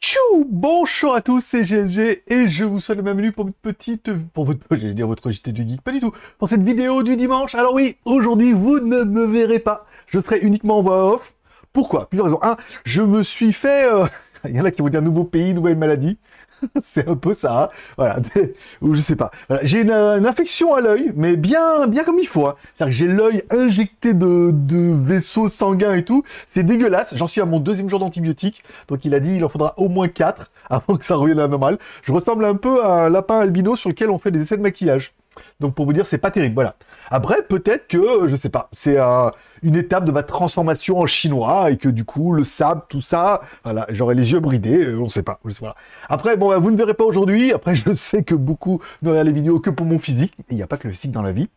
Tchou Bonjour à tous, c'est GLG et je vous souhaite la bienvenue pour votre petite... pour votre... dire votre JT du Geek, pas du tout Pour cette vidéo du dimanche, alors oui, aujourd'hui vous ne me verrez pas, je serai uniquement en voix off. Pourquoi Plusieurs raisons. Un, je me suis fait... Euh, il y en a qui vont dire nouveau pays, nouvelle maladie. c'est un peu ça, hein. voilà, ou je sais pas. J'ai euh, une, infection à l'œil, mais bien, bien comme il faut. Hein. C'est-à-dire que j'ai l'œil injecté de, de vaisseaux sanguins et tout. C'est dégueulasse. J'en suis à mon deuxième jour d'antibiotiques, donc il a dit il en faudra au moins quatre avant que ça revienne à normal. Je ressemble un peu à un lapin albino sur lequel on fait des essais de maquillage. Donc pour vous dire, c'est pas terrible. Voilà. Après, peut-être que, euh, je sais pas, c'est euh, une étape de ma transformation en chinois et que du coup, le sable, tout ça, voilà, j'aurai les yeux bridés, on euh, on sait pas. Voilà. Après, bon, bah, vous ne verrez pas aujourd'hui. Après, je sais que beaucoup ne regardent les vidéos que pour mon physique. Il n'y a pas que le physique dans la vie.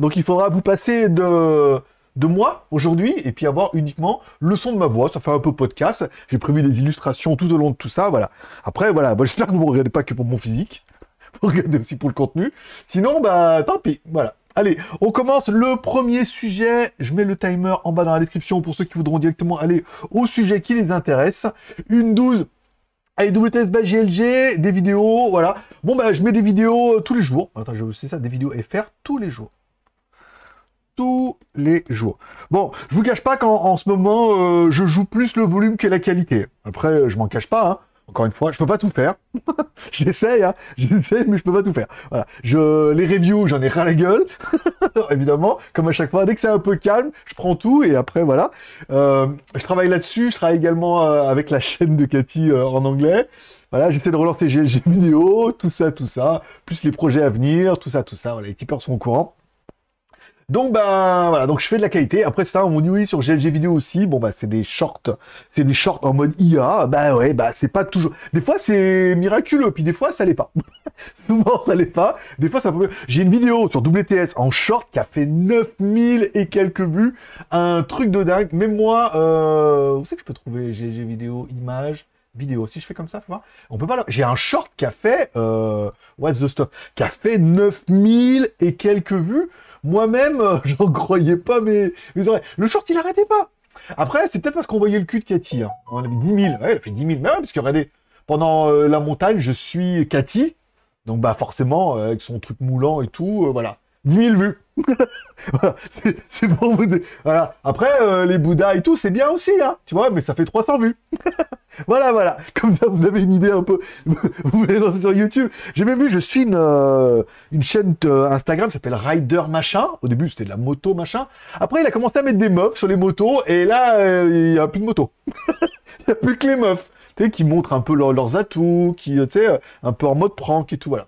donc, il faudra vous passer de de moi aujourd'hui et puis avoir uniquement le son de ma voix. Ça fait un peu podcast. J'ai prévu des illustrations tout au long de tout ça. Voilà. Après, voilà. Bah, j'espère que vous ne regardez pas que pour mon physique. Vous regardez aussi pour le contenu. Sinon, bah, tant pis. Voilà. Allez, on commence le premier sujet. Je mets le timer en bas dans la description pour ceux qui voudront directement aller au sujet qui les intéresse. Une 12. Allez, test, GLG, des vidéos, voilà. Bon, bah, je mets des vidéos euh, tous les jours. Attends, je vais sais ça, des vidéos FR tous les jours tous les jours. Bon, je vous cache pas qu'en ce moment, euh, je joue plus le volume que la qualité. Après, euh, je m'en cache pas. Hein. Encore une fois, je peux pas tout faire. j'essaye, hein, j'essaye, mais je peux pas tout faire. Voilà. Je, les reviews, j'en ai ras la gueule, évidemment. Comme à chaque fois, dès que c'est un peu calme, je prends tout et après, voilà. Euh, je travaille là-dessus. Je travaille également euh, avec la chaîne de Cathy euh, en anglais. Voilà, j'essaie de relancer GLG vidéo, tout ça, tout ça, plus les projets à venir, tout ça, tout ça. Voilà, les tipeurs sont au courant. Donc ben voilà, donc je fais de la qualité. Après ça, on m'a dit oui sur GLG vidéo aussi. Bon bah c'est des shorts, c'est des shorts en mode IA. Ben bah, ouais, bah c'est pas toujours. Des fois c'est miraculeux, puis des fois ça l'est pas. Souvent ça l'est pas. Des fois ça peut. J'ai une vidéo sur WTS en short qui a fait 9000 et quelques vues, un truc de dingue. mais moi, euh... vous savez que je peux trouver GLG vidéo, images vidéo. Si je fais comme ça, On peut pas. J'ai un short qui a fait euh, What's the Stuff, qui a fait 9000 et quelques vues. Moi-même, je euh, j'en croyais pas mais oreilles. Le short, il arrêtait pas. Après, c'est peut-être parce qu'on voyait le cul de Cathy. Hein. On avait 10 000. Ouais, elle fait 10 000. Mais ouais, parce que regardez, pendant euh, la montagne, je suis Cathy. Donc, bah, forcément, euh, avec son truc moulant et tout, voilà. 10 000 vues. voilà, c'est vous. Après, euh, les Bouddhas et tout, c'est bien aussi, hein, tu vois, mais ça fait 300 vues. voilà, voilà. Comme ça, vous avez une idée un peu. vous pouvez lancer sur YouTube. J'ai même vu, je suis une, euh, chaîne euh, Instagram qui s'appelle Rider Machin. Au début, c'était de la moto machin. Après, il a commencé à mettre des meufs sur les motos, et là, il n'y a plus de moto. Il n'y a plus que les meufs, tu sais, qui montrent un peu leurs atouts, qui, tu sais, un peu en mode prank et tout, voilà.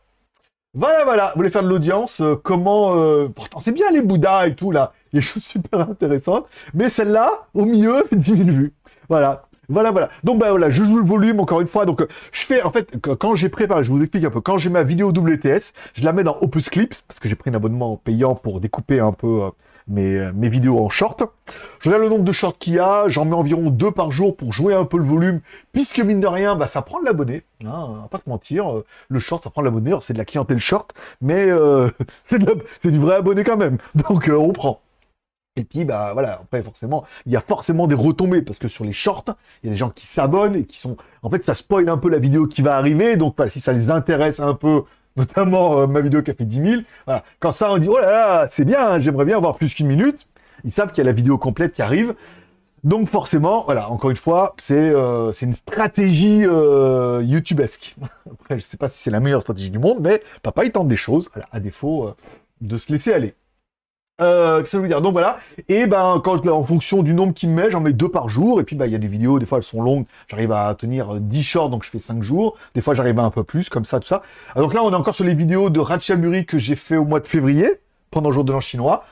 Voilà, voilà, vous voulez faire de l'audience, euh, comment... Euh, pourtant, c'est bien les Bouddhas et tout, là, des choses super intéressantes, mais celle-là, au milieu, 10 000 vues. Voilà, voilà, voilà. Donc, bah, voilà, je joue le volume, encore une fois, donc euh, je fais, en fait, quand j'ai préparé, je vous explique un peu, quand j'ai ma vidéo WTS, je la mets dans Opus Clips, parce que j'ai pris un abonnement payant pour découper un peu mes, euh, mes vidéos en short. Je regarde le nombre de shorts qu'il y a, j'en mets environ deux par jour pour jouer un peu le volume, puisque mine de rien, bah, ça prend de l'abonné, hein, pas se mentir, euh, le short, ça prend de l'abonné, c'est de la clientèle short, mais euh, c'est du vrai abonné quand même, donc on prend. Et puis, bah voilà, forcément, il y a forcément des retombées, parce que sur les shorts, il y a des gens qui s'abonnent et qui sont. En fait, ça spoil un peu la vidéo qui va arriver, donc si ça les intéresse un peu, notamment euh, ma vidéo qui a fait 10 000. Quand ça, on dit, oh là là, c'est bien, hein, j'aimerais bien avoir plus qu'une minute. Ils savent qu'il y a la vidéo complète qui arrive. Donc forcément, voilà, encore une fois, c'est euh, une stratégie euh, YouTube-esque. je ne sais pas si c'est la meilleure stratégie du monde, mais papa, il tente des choses, à défaut de se laisser aller. Euh, que ça veut dire Donc voilà. Et ben quand en fonction du nombre qu'il me met, j'en mets deux par jour. Et puis ben il y a des vidéos, des fois elles sont longues. J'arrive à tenir 10 euh, shorts, donc je fais 5 jours. Des fois j'arrive à un peu plus, comme ça, tout ça. Alors, donc là on est encore sur les vidéos de Ratchaburi que j'ai fait au mois de février pendant le jour de l'an chinois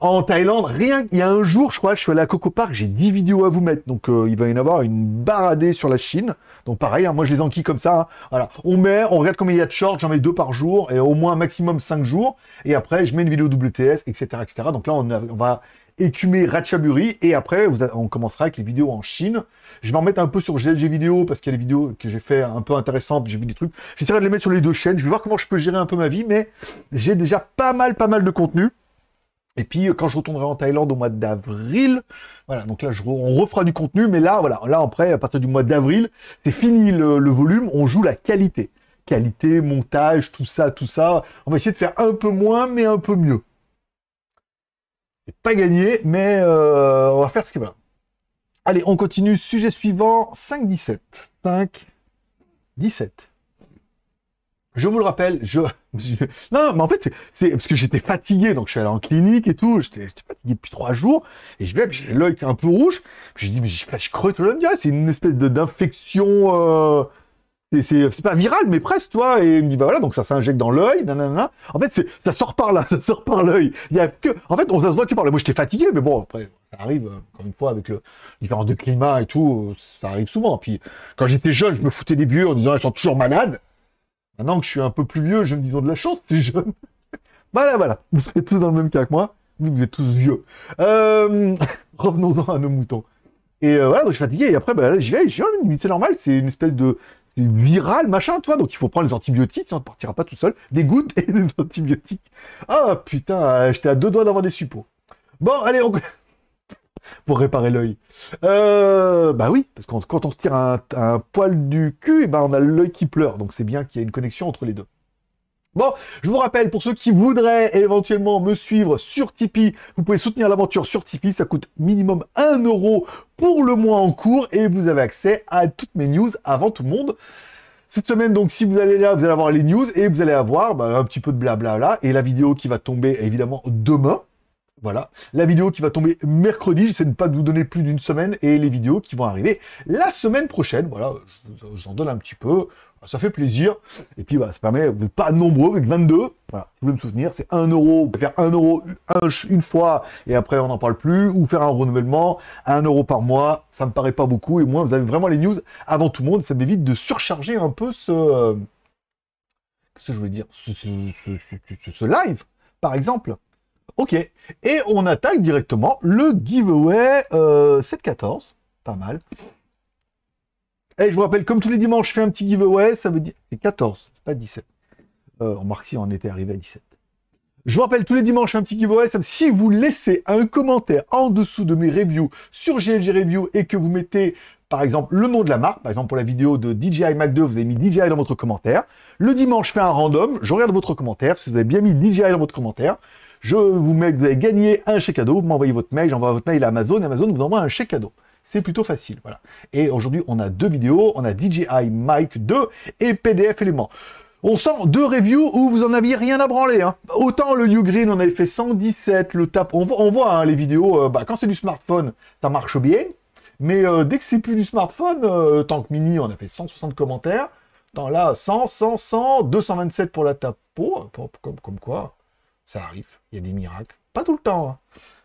en Thaïlande. Rien, il y a un jour, je crois, je suis allé à Coco Park, j'ai 10 vidéos à vous mettre. Donc, euh, il va y en avoir une baradée sur la Chine. Donc, pareil, hein, moi, je les enquille comme ça. Hein. Voilà. On met, on regarde combien il y a de shorts. J'en mets deux par jour et au moins maximum 5 jours. Et après, je mets une vidéo WTS, etc., etc. Donc là, on, va écumer Ratchaburi et après on commencera avec les vidéos en Chine. Je vais en mettre un peu sur GLG vidéo parce qu'il y a des vidéos que j'ai fait un peu intéressantes, j'ai vu des trucs. J'essaierai de les mettre sur les deux chaînes, je vais voir comment je peux gérer un peu ma vie mais j'ai déjà pas mal pas mal de contenu. Et puis euh, quand je retournerai en Thaïlande au mois d'avril, voilà, donc là je, on refera du contenu, mais là voilà, là après à partir du mois d'avril, c'est fini le, volume, on joue la qualité, qualité, montage, tout ça, tout ça. On va essayer de faire un peu moins, mais un peu mieux. pas gagné, mais euh, on va faire ce qui va. Allez, on continue. Sujet suivant, 5-17. 5-17. Je vous le rappelle, je... Non, mais en fait, c'est parce que j'étais fatigué, donc je suis allé en clinique et tout, j'étais fatigué depuis trois jours, et je vais, j'ai l'œil qui est un peu rouge, je dis, mais je, crois que tout le monde, c'est une espèce d'infection, euh... c'est pas viral, mais presque, toi, et il me dit, bah voilà, donc ça s'injecte dans l'œil, nanana. En fait, ça sort par là, ça sort par l'œil. Il y a que... En fait, on se voit que par là. Moi, j'étais fatigué, mais bon, après, ça arrive, euh, encore une fois, avec le différence de climat et tout, euh, ça arrive souvent. Puis, quand j'étais jeune, je me foutais des vieux en disant, ils sont toujours malades. Maintenant que je suis un peu plus vieux, je me disons de la chance, c'est jeune. voilà, voilà. Vous serez tous dans le même cas que moi. Vous êtes tous vieux. Euh, revenons-en à nos moutons. Et euh, voilà, donc je suis fatigué. Et après, ben, j'y vais, je suis c'est normal. C'est une espèce de viral, machin, toi. Donc il faut prendre les antibiotiques, ça ne partira pas tout seul. Des gouttes et des antibiotiques. Ah putain, j'étais à deux doigts d'avoir des suppôts. Bon, allez, on pour réparer l'œil. Euh, bah oui, parce que quand on se tire un, poil du cul, eh ben on a l'œil qui pleure. Donc c'est bien qu'il y ait une connexion entre les deux. Bon, je vous rappelle, pour ceux qui voudraient éventuellement me suivre sur Tipeee, vous pouvez soutenir l'aventure sur Tipeee. Ça coûte minimum 1 euro pour le mois en cours et vous avez accès à toutes mes news avant tout le monde. Cette semaine, donc, si vous allez là, vous allez avoir les news et vous allez avoir bah, un petit peu de blabla là et la vidéo qui va tomber évidemment demain. Voilà. La vidéo qui va tomber mercredi, j'essaie de ne pas vous donner plus d'une semaine, et les vidéos qui vont arriver la semaine prochaine. Voilà, je vous en donne un petit peu. Ça fait plaisir. Et puis, bah, ça permet, vous n'êtes pas nombreux, avec 22. Voilà, si vous voulez me soutenir, c'est 1 euro. faire 1 euro une fois et après on n'en parle plus, ou faire un renouvellement à 1 euro par mois. Ça me paraît pas beaucoup, et moi, vous avez vraiment les news avant tout le monde. Ça m'évite de surcharger un peu ce. ce que je voulais dire ce live, par exemple. Ok. Et on attaque directement le giveaway 714 euh, 7 Pas mal. Et eh, je vous rappelle, comme tous les dimanches, je fais un petit giveaway. Ça veut dire... 14, c'est pas 17. Euh, on marque si on était arrivé à 17. Je vous rappelle, tous les dimanches, je fais un petit giveaway. Si vous laissez un commentaire en dessous de mes reviews sur GLG Review et que vous mettez, par exemple, le nom de la marque, par exemple, pour la vidéo de DJI Mac 2, vous avez mis DJI dans votre commentaire. Le dimanche, je fais un random. Je regarde votre commentaire. Si vous avez bien mis DJI dans votre commentaire, je vous mets, vous avez gagné un chèque cadeau, vous m'envoyez votre mail, j'envoie votre mail à Amazon, Amazon vous envoie un chèque cadeau. C'est plutôt facile, voilà. Et aujourd'hui, on a deux vidéos, on a DJI Mic 2 et PDF éléments. On sent deux reviews où vous en aviez rien à branler. Hein. Autant le Green, on avait fait 117, le tap, on, voit hein, les vidéos, euh, bah, quand c'est du smartphone, ça marche bien. Mais euh, dès que c'est plus du smartphone, euh, tant que mini, on a fait 160 commentaires. Tant là, 100, 100, 100, 227 pour la tapo, comme quoi. Ça arrive, il y a des miracles. Pas tout le temps.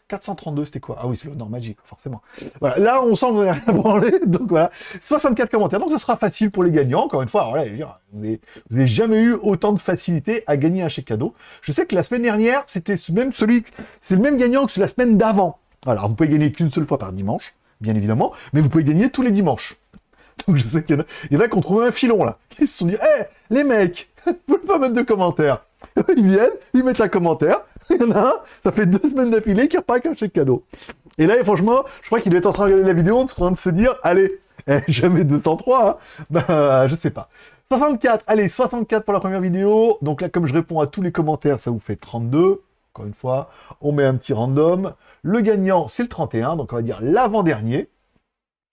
432, hein. c'était quoi Ah oui, c'est le nom Magic, forcément. Voilà. Là, on sent que vous n'avez rien branlé. Donc voilà, 64 commentaires. Donc ce sera facile pour les gagnants. Encore une fois, alors là, vous n'avez jamais eu autant de facilité à gagner un chèque cadeau. Je sais que la semaine dernière, c'était même celui, c'est le même gagnant que la semaine d'avant. Alors vous pouvez gagner qu'une seule fois par dimanche, bien évidemment, mais vous pouvez gagner tous les dimanches. je sais qu'il y, en a, il y en a qui ont trouvé un filon là. Ils se sont dit, hé, eh, les mecs, vous pouvez pas mettre de commentaires. Ils viennent, ils mettent un commentaire. Il y en a un, ça fait deux semaines d'affilée qui repart avec un chèque cadeau. Et là, franchement, je crois qu'il est en train de regarder la vidéo en train de se dire, allez, eh, jamais 203, temps ben, je sais pas. 64, allez, 64 pour la première vidéo. Donc là, comme je réponds à tous les commentaires, ça vous fait 32. Encore une fois, on met un petit random. Le gagnant, c'est le 31, donc on va dire l'avant-dernier.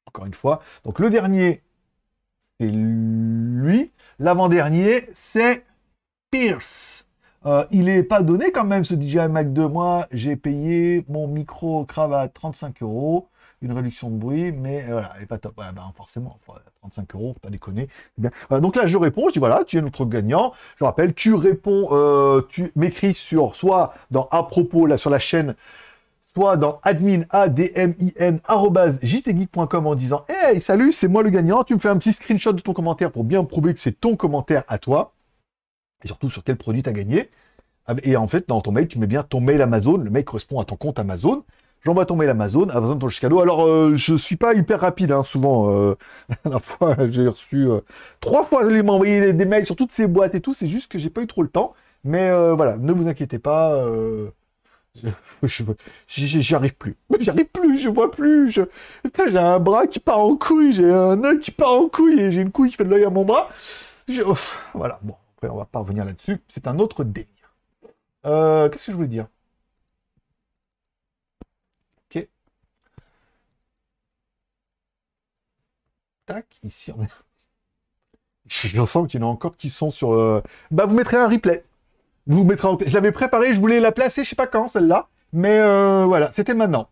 Encore une fois. Donc le dernier, c'est lui. L'avant-dernier, c'est Pierce. Euh, il n'est pas donné quand même ce DJI Mac 2. Moi, j'ai payé mon micro cravate 35 euros, une réduction de bruit, mais euh, voilà, elle pas top. Bah, forcément, 35 euros, pas déconner. donc là, je réponds, je dis voilà, tu es notre gagnant. Je rappelle, tu réponds, euh, tu m'écris sur soit dans à propos, là sur la chaîne soit dans admin admin jtgeek.com en disant Hey, salut, c'est moi le gagnant. Tu me fais un petit screenshot de ton commentaire pour bien prouver que c'est ton commentaire à toi et surtout sur quel produit tu as gagné. Et en fait, dans ton mail, tu mets bien ton mail Amazon. Le mec correspond à ton compte Amazon. J'envoie ton mail Amazon, Amazon ton cadeau. Alors, je euh, je suis pas hyper rapide, hein, souvent. à euh, la fois, j'ai reçu euh, trois fois, les envoyé des mails sur toutes ces boîtes et tout. C'est juste que j'ai pas eu trop le temps. Mais voilà, ne vous inquiétez pas. J'y arrive plus. J'y arrive plus, je vois plus. j'ai un bras qui part en couille, j'ai un œil qui part en couille et j'ai une couille qui fait de l'œil à mon bras. Voilà, bon on va pas revenir là-dessus. C'est un autre délire. Euh, qu'est-ce que je voulais dire Ok. Tac, ici, Je sens qu'il y en a encore qui sont sur... Euh, bah, vous mettrez un replay. Vous mettrez un... Je l'avais préparé, je voulais la placer, je sais pas quand, celle-là. Mais euh, voilà, c'était maintenant.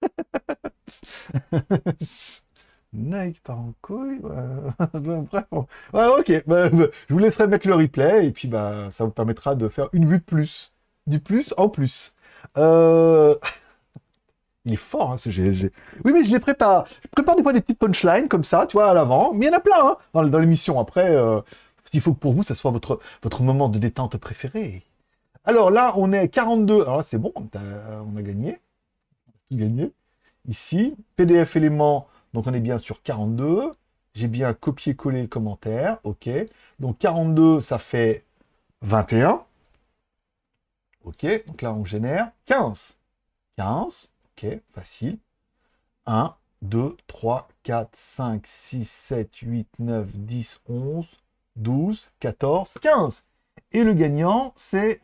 Nike par en couille. Bref, ok. Bah, bah, je vous laisserai mettre le replay et puis bah, ça vous permettra de faire une vue de plus. Du plus en plus. Euh, il est fort, hein, ce GLG. Oui, mais je les prépare. Je prépare des fois des petites punchlines comme ça, tu vois, à l'avant. Mais il y en a plein hein, dans, l'émission. Après, euh, il faut que pour vous, ça soit votre, votre moment de détente préféré. Alors là, on est 42. Alors c'est bon, on a, on a gagné. gagné. Ici, PDF éléments... Donc on est bien sur 42. J'ai bien copié-collé le commentaire. OK. Donc 42, ça fait 21. OK. Donc là, on génère 15. 15. OK. Facile. 1, 2, 3, 4, 5, 6, 7, 8, 9, 10, 11, 12, 14, 15. Et le gagnant, c'est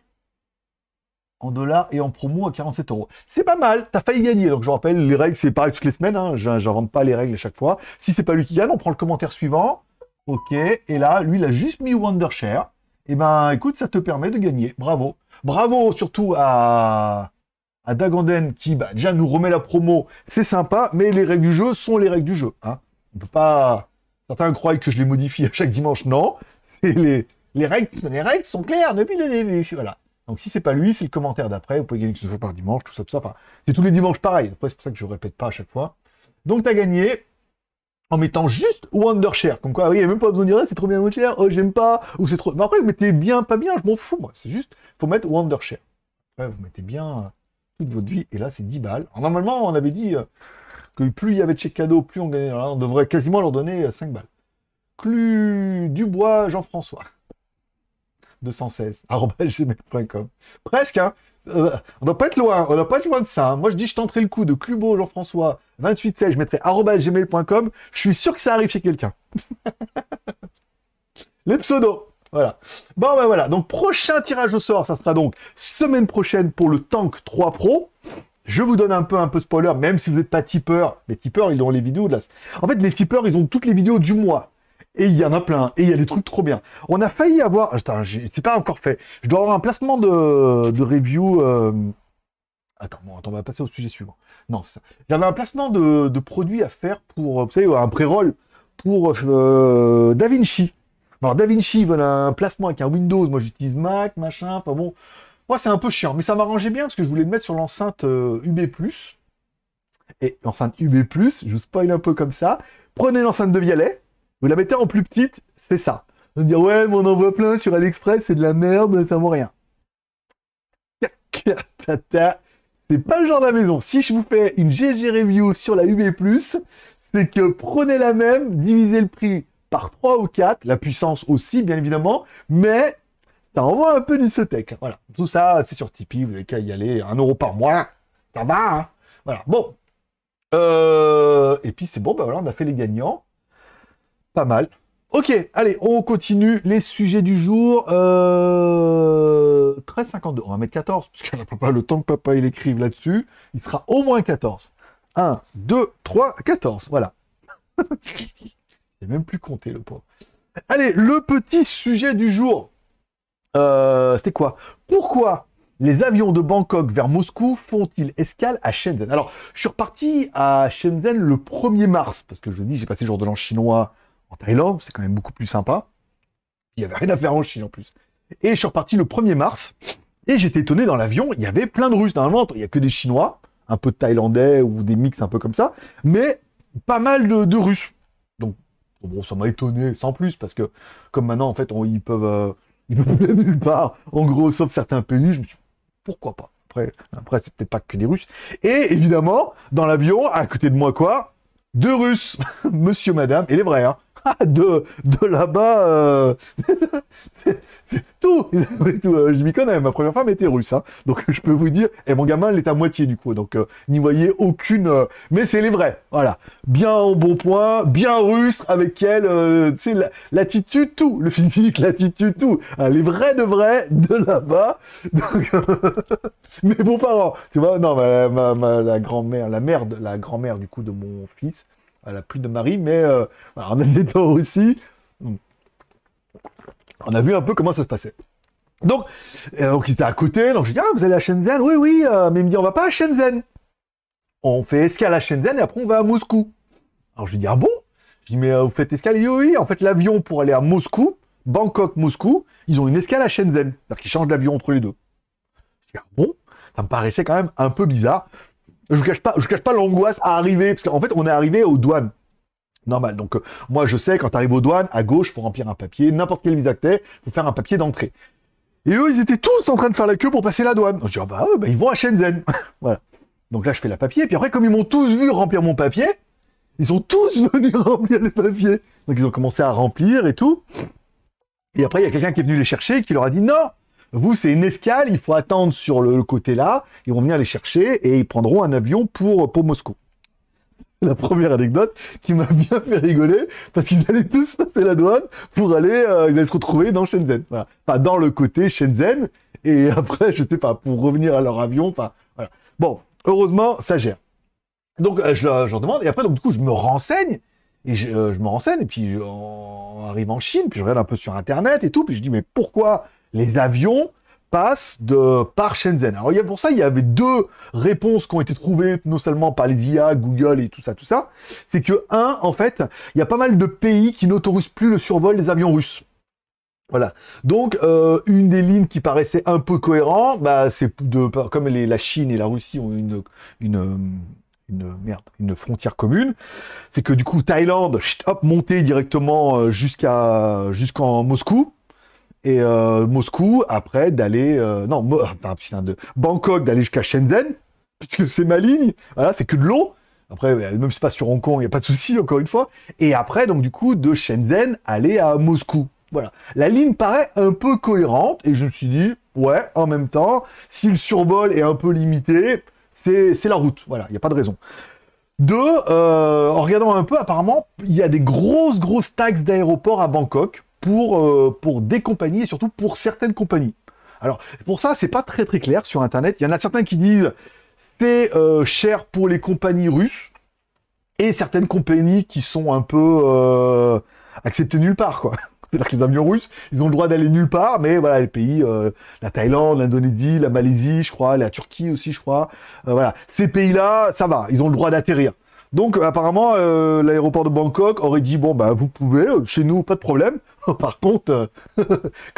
en dollars et en promo à 47 euros. C'est pas mal, t'as failli gagner. Donc je rappelle, les règles, c'est pareil toutes les semaines, hein. j'invente pas les règles à chaque fois. Si c'est pas lui qui gagne, on prend le commentaire suivant. Ok, et là, lui, il a juste mis Wondershare. Et eh ben, écoute, ça te permet de gagner. Bravo. Bravo surtout à, à Daganden qui bah, déjà nous remet la promo. C'est sympa, mais les règles du jeu sont les règles du jeu. Hein. On peut pas. Certains croient que je les modifie à chaque dimanche. Non, c'est les... les règles. Les règles sont claires depuis le début. Voilà. Donc si c'est pas lui, c'est le commentaire d'après. Vous pouvez gagner que ce soit par dimanche, tout ça, tout ça. Enfin, c'est tous les dimanches pareil. Après, c'est pour ça que je répète pas à chaque fois. Donc tu as gagné en mettant juste Wondershare. Comme quoi, ah il n'y a même pas besoin de dire ah, c'est trop bien Wondershare, oh j'aime pas, ou c'est trop. Mais après, vous mettez bien, pas bien, je m'en fous, moi. C'est juste, faut mettre Wondershare. Après, vous mettez bien euh, toute votre vie, et là, c'est 10 balles. normalement, on avait dit euh, que plus il y avait de chèques cadeaux, plus on gagnait. on devrait quasiment leur donner 5 euh, balles. Clu Dubois Jean-François. 216 gmail.com. Presque, hein euh, On doit pas être loin, on n'a pas du loin de ça. Hein. Moi, je dis, je tenterai le coup de Clubo Jean-François 2816, je mettrai gmail.com. Je suis sûr que ça arrive chez quelqu'un. Les pseudos. Voilà. Bon, ben voilà. Donc, prochain tirage au sort, ça sera donc semaine prochaine pour le Tank 3 Pro. Je vous donne un peu un peu spoiler, même si vous n'êtes pas tipeur. Les tipeurs, ils ont les vidéos de la... En fait, les tipeurs, ils ont toutes les vidéos du mois. Et il y en a plein. Et il y a des trucs trop bien. On a failli avoir... Attends, ah, c'est pas encore fait. Je dois avoir un placement de, de review... Euh, attends, bon, on va passer au sujet suivant. Non, c'est ça. J'avais un placement de, de produit à faire pour... Vous savez, un pré-roll pour euh, DaVinci. Alors DaVinci, voilà un placement avec un Windows. Moi, j'utilise Mac, machin. pas bon... Moi, c'est un peu chiant. Mais ça m'arrangeait bien parce que je voulais le mettre sur l'enceinte UB+. Euh, et l'enceinte UB+, je vous spoil un peu comme ça. Prenez l'enceinte de Vialet vous la mettez en plus petite, c'est ça. Vous dire, ouais, mon on plein sur AliExpress, c'est de la merde, ça vaut rien. C'est pas le genre de la maison. Si je vous fais une GG review sur la UB+, c'est que prenez la même, divisez le prix par 3 ou 4, la puissance aussi, bien évidemment, mais ça envoie un peu du Sotec. Voilà. Tout ça, c'est sur Tipeee, vous n'avez qu'à y aller, 1 euro par mois. Ça va, hein Voilà. Bon. Euh, et puis, c'est bon, ben voilà, on a fait les gagnants pas mal. Ok, allez, on continue les sujets du jour. Euh... 13,52. On va mettre 14, parce n'a pas le temps que papa il écrive là-dessus, il sera au moins 14. 1, 2, 3, 14. Voilà. n'ai même plus compté le pauvre. Allez, le petit sujet du jour. Euh, c'était quoi Pourquoi les avions de Bangkok vers Moscou font-ils escale à Shenzhen Alors, je suis reparti à Shenzhen le 1er mars, parce que je dis, j'ai passé le jour de l'an chinois en Thaïlande, c'est quand même beaucoup plus sympa. Il n'y avait rien à faire en Chine en plus. Et je suis reparti le 1er mars, et j'étais étonné dans l'avion, il y avait plein de Russes. Normalement, il n'y a que des Chinois, un peu de Thaïlandais ou des mix un peu comme ça, mais pas mal de, Russes. Donc, oh, bon, ça m'a étonné sans plus, parce que comme maintenant, en fait, on, ils peuvent... Euh, ils peuvent nulle part, en gros, sauf certains pays, je me suis pourquoi pas Après, après c'est peut-être pas que des Russes. Et évidemment, dans l'avion, à côté de moi, quoi Deux Russes, monsieur, madame, et les vrais, hein. Ah, de, de là-bas, euh, tout, euh, je m'y connais, ma première femme était russe, hein. donc je peux vous dire, et mon gamin est à moitié du coup, donc euh, n'y voyez aucune, mais c'est les vrais, voilà, bien au bon point, bien russe, avec elle, c'est l'attitude, tout, le physique, l'attitude, tout, ah, les vrais de vrai de là-bas, donc, mes beaux-parents, tu vois, non, ma, la grand-mère, la mère de la grand-mère du coup de mon fils, à la pluie de Marie, mais en euh, bah, aussi, on a vu un peu comment ça se passait. Donc, donc c'était à côté, donc je dit, ah, vous allez à Shenzhen Oui, oui, euh, mais il me dit, on va pas à Shenzhen. On fait escale à Shenzhen et après on va à Moscou. Alors je lui dis, ah bon Je dis, mais euh, vous faites escale Oui, oui, en fait l'avion pour aller à Moscou, Bangkok-Moscou, ils ont une escale à Shenzhen. C'est-à-dire qu'ils changent d'avion entre les deux. Je ah bon Ça me paraissait quand même un peu bizarre. Je ne cache pas, cache pas l'angoisse à arriver, parce qu'en fait, on est arrivé aux douanes. Normal. Donc, euh, moi, je sais, quand tu arrives aux douanes, à gauche, faut remplir un papier, n'importe quel visa que il faut faire un papier d'entrée. Et eux, ils étaient tous en train de faire la queue pour passer la douane. Je dis, ah bah, euh, bah, ils vont à Shenzhen. voilà. Donc là, je fais la papier, et puis après, comme ils m'ont tous vu remplir mon papier, ils sont tous venus remplir les papiers. Donc, ils ont commencé à remplir et tout. Et après, il y a quelqu'un qui est venu les chercher et qui leur a dit, non, vous, c'est une escale, il faut attendre sur le, côté là, ils vont venir les chercher et ils prendront un avion pour, pour Moscou. La première anecdote qui m'a bien fait rigoler, parce qu'ils allaient tous passer la douane pour aller, euh, se retrouver dans Shenzhen. pas dans le côté Shenzhen, et après, je sais pas, pour revenir à leur avion, enfin, voilà. Bon, heureusement, ça gère. Donc, euh, je, leur demande, et après, donc, du coup, je me renseigne, et je, euh, je me renseigne, et puis on arrive en Chine, puis je regarde un peu sur Internet et tout, puis je dis, mais pourquoi les avions passent de par Shenzhen. Alors pour ça, il y avait deux réponses qui ont été trouvées non seulement par les IA, Google et tout ça, tout ça. C'est que un, en fait, il y a pas mal de pays qui n'autorisent plus le survol des avions russes. Voilà. Donc, euh, une des lignes qui paraissait un peu cohérente, bah, c'est de comme les, la Chine et la Russie ont une, une, merde, une frontière commune, c'est que du coup Thaïlande, hop, monter directement euh, jusqu'à jusqu'en Moscou et euh, Moscou après d'aller euh, non ah, de Bangkok d'aller jusqu'à Shenzhen puisque c'est ma ligne voilà c'est que de l'eau après euh, même si c'est pas sur Hong Kong il n'y a pas de souci encore une fois et après donc du coup de Shenzhen aller à Moscou voilà la ligne paraît un peu cohérente et je me suis dit ouais en même temps si le survol est un peu limité c'est, la route voilà il n'y a pas de raison deux, en regardant un peu, apparemment, il y a des grosses, grosses taxes d'aéroports à Bangkok pour, euh, pour des compagnies et surtout pour certaines compagnies. Alors, pour ça, c'est pas très très clair sur Internet. Il y en a certains qui disent c'est euh, cher pour les compagnies russes et certaines compagnies qui sont un peu euh, acceptées nulle part, quoi. C'est-à-dire que les avions russes, ils ont le droit d'aller nulle part, mais voilà, les pays, euh, la Thaïlande, l'Indonésie, la Malaisie, je crois, la Turquie aussi, je crois, voilà, ces pays-là, ça va, ils ont le droit d'atterrir. Donc euh, apparemment, euh, l'aéroport de Bangkok aurait dit, bon, bah vous pouvez, euh, chez nous, pas de problème. Par contre,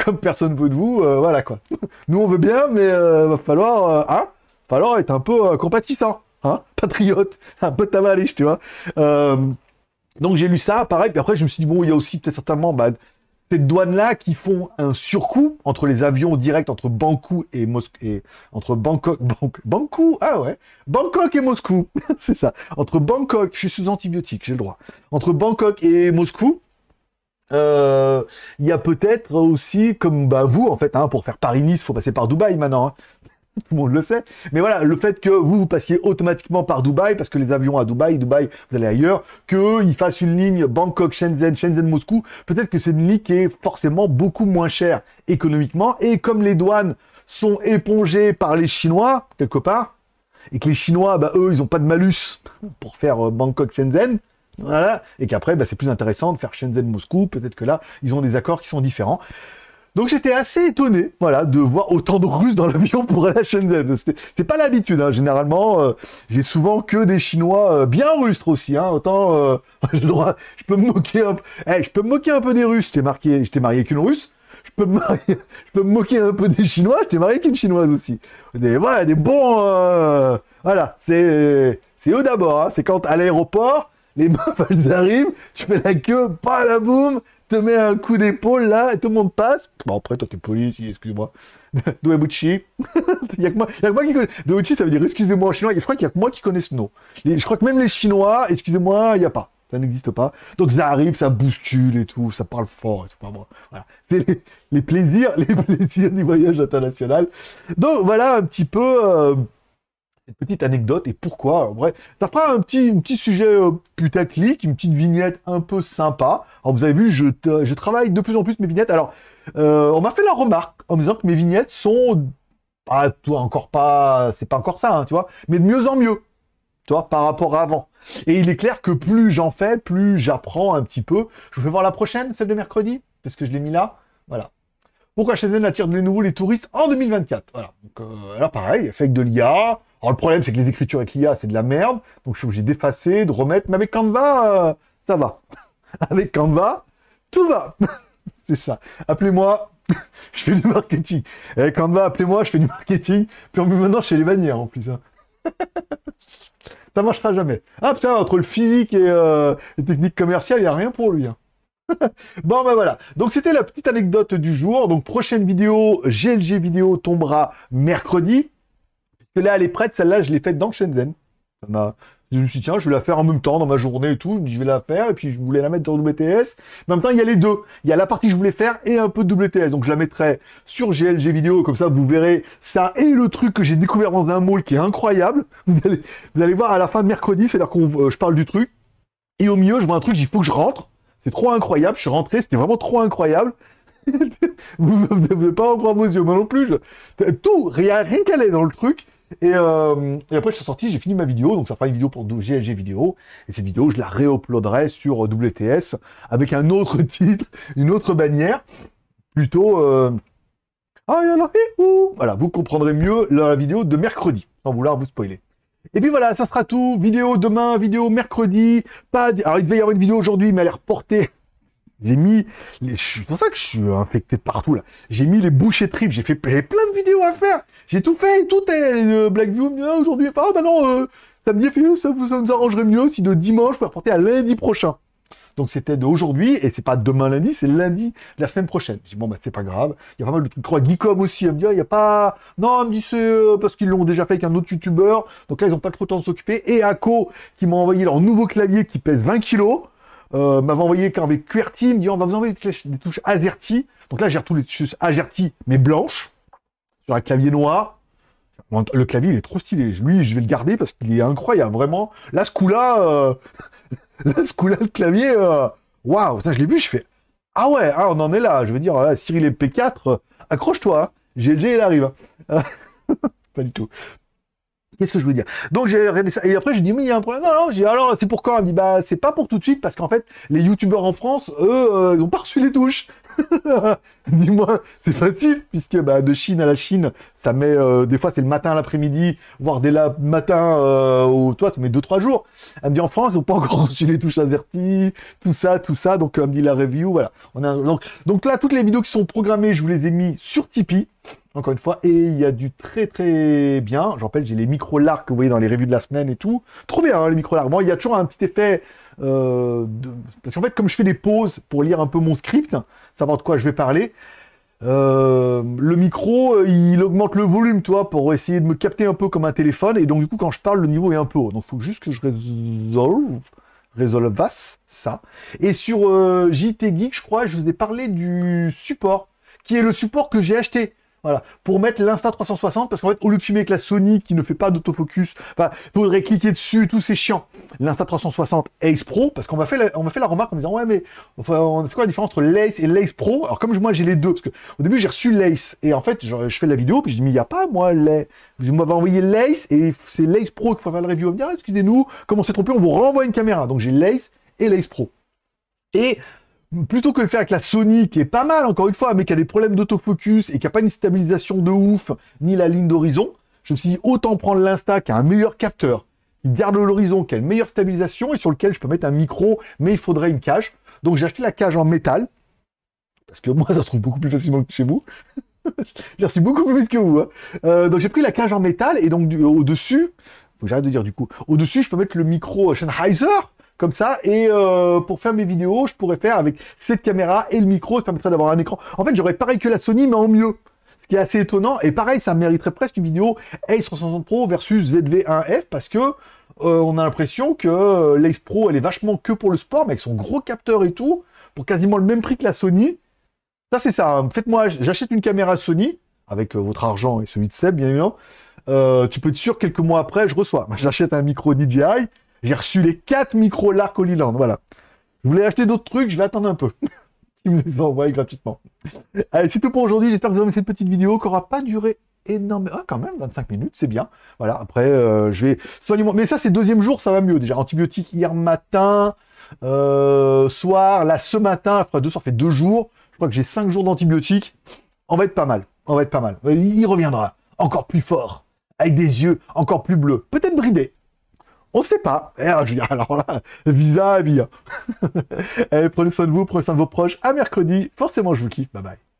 comme personne veut de vous, voilà quoi. Nous, on veut bien, mais va falloir, hein, falloir être un peu compatissant, hein, patriote, un peu valise tu vois. donc j'ai lu ça, pareil, puis après je me suis dit, bon, il y a aussi peut-être certainement bah, ces douane-là qui font un surcoût entre les avions directs entre Bangkok et Moscou et entre Bangkok, Bangkok, Bangkok, ah ouais, Bangkok et Moscou, c'est ça. Entre Bangkok, je suis sous antibiotiques, j'ai le droit. Entre Bangkok et Moscou, euh, il y a peut-être aussi, comme bah, vous en fait, hein, pour faire Paris-Nice, faut passer par Dubaï maintenant. Hein. tout le monde le sait. Mais voilà, le fait que vous, passiez automatiquement par Dubaï, parce que les avions à Dubaï, Dubaï, vous allez ailleurs, qu'eux, ils fassent une ligne Bangkok-Shenzhen, Shenzhen-Moscou, peut-être que c'est une ligne qui est forcément beaucoup moins chère économiquement. Et comme les douanes sont épongées par les Chinois, quelque part, et que les Chinois, bah, eux, ils n'ont pas de malus pour faire euh, Bangkok-Shenzhen, voilà, et qu'après, bah, c'est plus intéressant de faire Shenzhen-Moscou, peut-être que là, ils ont des accords qui sont différents. Donc j'étais assez étonné, voilà, de voir autant de Russes dans l'avion pour aller à Shenzhen. C'est pas l'habitude, hein. généralement, euh, j'ai souvent que des Chinois euh, bien rustres aussi, hein. autant euh, je peux me moquer un peu, eh, je peux me moquer un peu des Russes. J'étais marqué, j'étais marié qu'une Russe. Je peux, me je peux me moquer un peu des Chinois, j'étais marié qu'une Chinoise aussi. voilà, des bons... voilà, c'est eux d'abord, hein. c'est quand à l'aéroport, les meufs, arrivent, tu mets la queue, pas la boum, te mets un coup d'épaule là, et tout le monde passe. Bon, après, toi, t'es poli, excuse-moi. Doebuchi. Il a, que moi qui connais. ça veut dire excusez-moi en chinois. Je crois qu'il n'y a que moi qui connais ce nom. je crois que même les Chinois, excusez-moi, il n'y a pas. Ça n'existe pas. Donc, ça arrive, ça bouscule et tout, ça parle fort c'est pas voilà. C'est les, plaisirs, les plaisirs du voyage international. Donc, voilà un petit peu. Euh, cette petite anecdote et pourquoi. En vrai, un petit, petit sujet euh, putaclic, une petite vignette un peu sympa. Alors vous avez vu, je, travaille de plus en plus mes vignettes. Alors, euh, on m'a fait la remarque en me disant que mes vignettes sont pas toi encore pas, c'est pas encore ça, hein, tu vois, mais de mieux en mieux. Tu vois, par rapport à avant. Et il est clair que plus j'en fais, plus j'apprends un petit peu. Je vais voir la prochaine, celle de mercredi, parce que je l'ai mis là. Voilà. Pourquoi elle attire de nouveau les touristes en 2024 Voilà. Donc euh, pareil, fait de l'IA, alors le problème, c'est que les écritures avec l'IA, c'est de la merde, donc je suis obligé d'effacer, de remettre, mais avec Canva, euh, ça va. avec Canva, tout va. c'est ça. Appelez-moi, je fais du marketing. Et eh, Canva, appelez-moi, je fais du marketing. Puis maintenant, je fais les bannières en plus. Ça hein. ça marchera jamais. Ah putain, entre le physique et euh, les techniques commerciales, il n'y a rien pour lui. Hein. bon ben voilà, donc c'était la petite anecdote du jour. Donc prochaine vidéo, GLG vidéo tombera mercredi que là, elle est prête. Celle-là, je l'ai faite dans Shenzhen. Je me suis dit, tiens, je vais la faire en même temps dans ma journée et tout. Je vais la faire. Et puis, je voulais la mettre dans WTS. en même temps, il y a les deux. Il y a la partie que je voulais faire et un peu de WTS. Donc, je la mettrai sur GLG vidéo. Comme ça, vous verrez ça et le truc que j'ai découvert dans un mall qui est incroyable. Vous allez, voir à la fin de mercredi, c'est-à-dire que euh, je parle du truc. Et au milieu, je vois un truc, il faut que je rentre. C'est trop incroyable. Je suis rentré, c'était vraiment trop incroyable. vous ne pouvez pas en prendre vos yeux, moi non plus. Je... Tout, rien, rien qu'elle est dans le truc. Et, euh, et, après, je suis sorti, j'ai fini ma vidéo, donc ça fera une vidéo pour GLG Vidéo. Et cette vidéo, je la réuploaderai sur euh, WTS avec un autre titre, une autre bannière, plutôt... Euh... Ah, a voilà, vous comprendrez mieux la vidéo de mercredi, sans vouloir vous spoiler. Et puis voilà, ça sera tout. Vidéo demain, vidéo mercredi. Pas Alors, il devait y avoir une vidéo aujourd'hui, mais elle est reportée j'ai mis, les... c'est pour ça que je suis infecté de partout là. J'ai mis les bouchées de tripes, j'ai fait plein de vidéos à faire. J'ai tout fait, tout est euh, Blackview ah, aujourd'hui. Ah bah non, euh, samedi ça, ça nous arrangerait mieux si de dimanche pour reporter à lundi prochain. Donc c'était d'aujourd'hui, et c'est pas demain lundi, c'est lundi de la semaine prochaine. J'ai dit bon, bah c'est pas grave. Il y a pas mal de trucs. Je crois Geekom aussi, elle me dit, ah, il n'y a pas. Non, il me dit, c'est euh, parce qu'ils l'ont déjà fait avec un autre youtubeur. Donc là, ils n'ont pas trop le temps de s'occuper. Et Ako, qui m'a envoyé leur nouveau clavier qui pèse 20 kilos. Euh, m'avait envoyé avec QWERTY, me dit on va vous envoyer des touches AZERTY. Donc là, j'ai retourné les touches AZERTY, mais blanches, sur un clavier noir. Le clavier, il est trop stylé. Lui, je vais le garder parce qu'il est incroyable, vraiment. Là, ce coup-là, euh, coup-là, le clavier, euh, waouh, ça, je l'ai vu, je fais ah ouais, hein, on en est là. Je veux dire, Cyril et P4, accroche-toi, hein. GLG, il arrive. Hein. pas du tout. Qu'est-ce que je veux dire Donc j'ai ça et après j'ai dit mais il y a un problème. Non non, j'ai alors c'est pourquoi quand Elle me dit bah c'est pas pour tout de suite parce qu'en fait les youtubeurs en France eux euh, ils n'ont pas reçu les touches. Dis-moi, c'est facile puisque bah, de Chine à la Chine, ça met euh, des fois c'est le matin à l'après-midi, voire dès le matin au euh, toi ça met deux trois jours. Elle me dit en France ils n'ont pas encore reçu les touches averties tout ça tout ça donc elle me dit la review voilà. donc donc là toutes les vidéos qui sont programmées je vous les ai mis sur Tipeee. Encore une fois, et il y a du très très bien. j'en rappelle, j'ai les micro larcs que vous voyez dans les revues de la semaine et tout. Trop bien hein, les micro larcs. bon il y a toujours un petit effet euh, de... parce qu'en fait, comme je fais des pauses pour lire un peu mon script, savoir de quoi je vais parler. Euh, le micro, euh, il augmente le volume, toi, pour essayer de me capter un peu comme un téléphone. Et donc, du coup, quand je parle, le niveau est un peu haut. Donc, il faut juste que je résolve, résolve ça. Et sur JT Geek, je crois, je vous ai parlé du support, qui est le support que j'ai acheté. Voilà. Pour mettre l'Insta360, parce qu'en fait, au lieu de filmer avec la Sony qui ne fait pas d'autofocus, il faudrait cliquer dessus, tout c'est chiant. L'Insta360 Ace Pro, parce qu'on m'a fait, la, fait la remarque en disant, ouais, mais, enfin, c'est quoi la différence entre l'Ace et l'Ace Pro? Alors, comme moi, j'ai les deux, parce que au début, j'ai reçu l'Ace, et en fait, je, fais la vidéo, puis je dis, mais il n'y a pas, moi, l'Ace !» vous m'avez envoyé l'Ace, et c'est l'Ace Pro qui va faire la review. On me dit, ah, excusez-nous, comme on s'est trompé, on vous renvoie une caméra. Donc, j'ai l'Ace et l'Ace Pro. Et, plutôt que le faire avec la Sony, qui est pas mal encore une fois, mais qui a des problèmes d'autofocus et qui n'a pas une stabilisation de ouf, ni la ligne d'horizon, je me suis dit autant prendre l'Insta qui a un meilleur capteur, qui garde l'horizon, qui a une meilleure stabilisation et sur lequel je peux mettre un micro, mais il faudrait une cage. Donc j'ai acheté la cage en métal, parce que moi ça se trouve beaucoup plus facilement que chez vous. Je suis beaucoup plus vite que vous. Hein. Euh, donc j'ai pris la cage en métal et donc au-dessus, faut que j'arrête de dire du coup, au-dessus je peux mettre le micro Sennheiser comme ça. Et euh, pour faire mes vidéos, je pourrais faire avec cette caméra et le micro, ça permettrait d'avoir un écran. En fait, j'aurais pareil que la Sony, mais en mieux. Ce qui est assez étonnant. Et pareil, ça mériterait presque une vidéo A360 Pro versus ZV1F parce que euh, on a l'impression que euh, l'Ace Pro, elle est vachement que pour le sport, mais avec son gros capteur et tout, pour quasiment le même prix que la Sony. Ça, c'est ça. Hein. Faites-moi, j'achète une caméra Sony avec votre argent et celui de Seb, bien évidemment. tu peux être sûr, quelques mois après, je reçois. J'achète un micro DJI, j'ai reçu les 4 micros au voilà. Je voulais acheter d'autres trucs, je vais attendre un peu. Ils me les envoient gratuitement. Allez, c'est tout pour aujourd'hui. J'espère que vous avez aimé cette petite vidéo qui n'aura pas duré énormément. Ah, quand même, 25 minutes, c'est bien. Voilà, après, euh, je vais... soigner moi Mais ça, c'est deuxième jour, ça va mieux déjà. Antibiotiques hier matin, euh, soir, là, ce matin, après deux, soirs fait deux jours. Je crois que j'ai cinq jours d'antibiotiques. On va être pas mal. On va être pas mal. Il reviendra encore plus fort, avec des yeux encore plus bleus, peut-être bridé. On ne sait pas. Eh, alors, alors là, visa à Allez, prenez soin de vous, prenez soin de vos proches. À mercredi. Forcément, je vous kiffe. Bye bye.